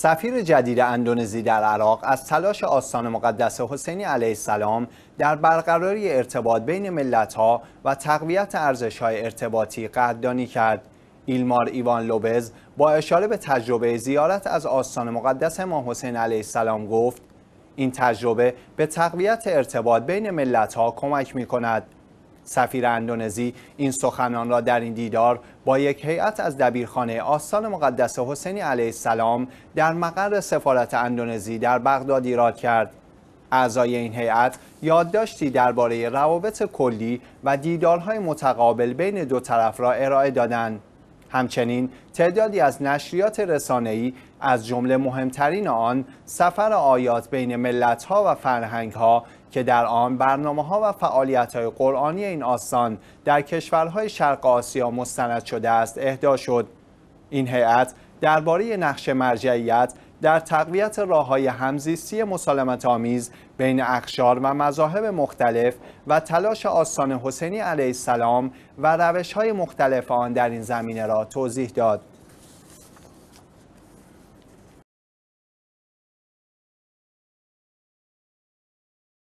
سفیر جدید اندونزی در عراق از تلاش آستان مقدس حسینی علیه السلام در برقراری ارتباط بین ملتها و تقویت های ارتباطی قدردانی کرد. ایلمار ایوان لوبز با اشاره به تجربه زیارت از آستان مقدس امام حسین علیه السلام گفت این تجربه به تقویت ارتباط بین ها کمک می کند. سفیر اندونزی این سخنان را در این دیدار با یک هیئت از دبیرخانه آستان مقدس حسینی علیه السلام در مقر سفارت اندونزی در بغداد ایراد کرد اعضای این هیئت یادداشتی درباره روابط کلی و دیدارهای متقابل بین دو طرف را ارائه دادند همچنین تعدادی از نشریات رسانه‌ای از جمله مهمترین آن سفر آیات بین ملت‌ها و فرهنگ‌ها که در آن برنامه و فعالیت‌های قرآنی این آسان در کشورهای شرق آسیا مستند شده است اهدا شد این هیئت درباره نقش مرجعیت در تقویت راه های همزیستی مسالمت آمیز بین اخشار و مذاهب مختلف و تلاش آستان حسینی علیه السلام و روش های مختلف آن در این زمینه را توضیح داد.